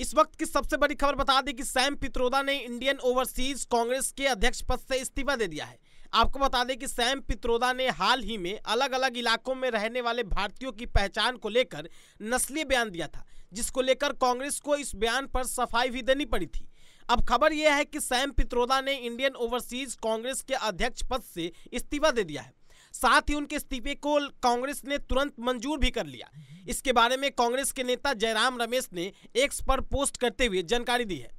इस वक्त की सबसे बड़ी खबर बता दें कि सैम पित्रोदा ने इंडियन ओवरसीज कांग्रेस के अध्यक्ष पद से इस्तीफा दे दिया है आपको बता दें कि सैम पित्रोदा ने हाल ही में अलग अलग इलाकों में रहने वाले भारतीयों की पहचान को लेकर नस्लीय बयान दिया था जिसको लेकर कांग्रेस को इस बयान पर सफाई भी देनी पड़ी थी अब खबर यह है कि सैम पित्रोदा ने इंडियन ओवरसीज कांग्रेस के अध्यक्ष पद से इस्तीफा दे दिया है साथ ही उनके इस्तीफे को कांग्रेस ने तुरंत मंजूर भी कर लिया इसके बारे में कांग्रेस के नेता जयराम रमेश ने एक्स पर पोस्ट करते हुए जानकारी दी है